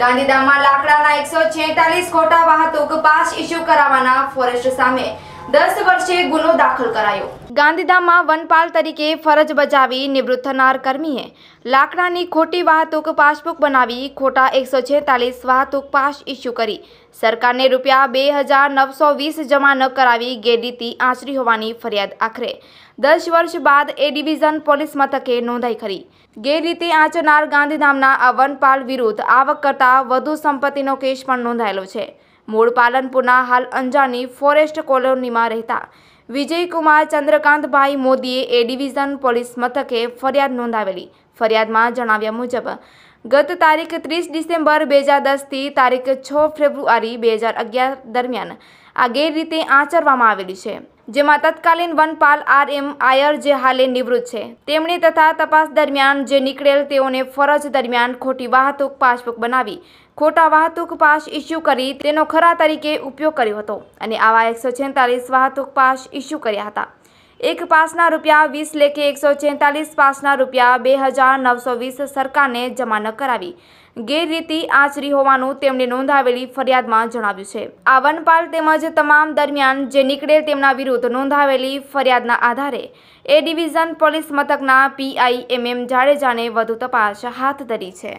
ગાંધીધામમાં લાકડાના એકસો છેતાલીસ ખોટા વાહતોક પાસ ઇસ્યુ કરાવવાના ફોરેસ્ટ સામે દસ વર્ષે ગુનો દાખલ કરાયો ગાંધીધામમાં વનપાલ તરીકે ફરજ બજાવી નિવૃત્ત થનાર કર્મીએ લાકડાની ખોટી વાહતુક પાસબુક બનાવી ખોટા એકસો છેતાલીસ વાહતુક પાસ ઇસ્યુ કરી સરકારને રૂપિયા બે હજાર નવસો વીસ જમા ન કરાવી ગેરરીતિ આચરી હોવાની ફરિયાદ આખરે દસ વર્ષ બાદ એ ડિવિઝન પોલીસ મથકે નોંધાઈ કરી ગેરરીતિ આચરનાર ગાંધીધામના આ વનપાલ વિરુદ્ધ આવક કરતાં વધુ સંપત્તિનો કેસ પણ નોંધાયેલો છે મૂળ પાલનપુરના હાલ અંજારની ફોરેસ્ટ કોલોનીમાં રહેતા વિજયકુમાર ચંદ્રકાંતભાઈ મોદીએ એ ડિવિઝન પોલીસ મથકે ફરિયાદ નોંધાવેલી ફરિયાદમાં જણાવ્યા મુજબ ગત તારીખ ત્રીસ ડિસેમ્બર બે હજાર દસથી તારીખ છ ફેબ્રુઆરી બે હજાર અગિયાર દરમિયાન આ ગેરરીતે આચરવામાં આવેલી છે જેમાં તત્કાલીન વનપાલ આર એમ આયર જે હાલે નિવૃત્ત છે તેમણે તથા તપાસ દરમિયાન જે નીકળેલ તેઓને ફરજ દરમિયાન ખોટી વાહતુક પાસબુક બનાવી ખોટા વાહતુક પાસ ઇસ્યુ કરી તેનો ખરા તરીકે ઉપયોગ કર્યો હતો અને આવા એકસો છેતાલીસ વાહતુક પાસ ઇસ્યુ કર્યા હતા એક પાસના રૂપિયા વીસ લેખે એકસો છેતાલીસ પાસના રૂપિયા બે હજાર નવસો વીસ સરકારને જમા ન કરાવી ગેરરીતિ આચરી હોવાનું તેમણે નોંધાવેલી ફરિયાદમાં જણાવ્યું છે આવનપાલ તેમજ તમામ દરમિયાન જે નીકળે તેમના વિરુદ્ધ નોંધાવેલી ફરિયાદના આધારે એ ડિવિઝન પોલીસ મથકના પીઆઈ એમ એમ જાડેજાને વધુ તપાસ હાથ ધરી છે